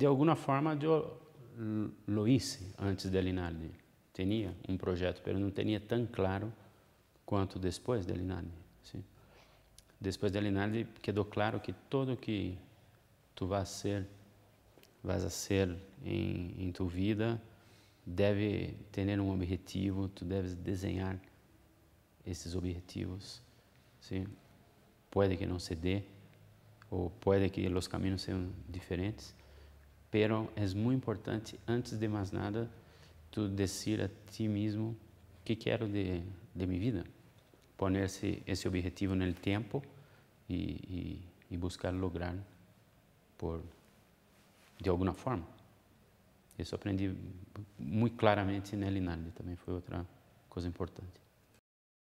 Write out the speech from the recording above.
de alguma forma, eu lo hice antes de Linardi. Tinha um projeto, mas não tinha tão claro quanto depois de Linardi. Depois de Linardi, quedou claro que tudo que tu vas ser, vas a ser em, em tu vida, deve ter um objetivo, tu deves desenhar esses objetivos. Pode que não se dê, ou pode que os caminhos sejam diferentes, pero é muito importante, antes de mais nada, tu dizer a ti mesmo o que quero de, de minha vida. Poner esse, esse objetivo no tempo e, e, e buscar lograr por, de alguma forma. Isso aprendi muito claramente na Linardi, também foi outra coisa importante.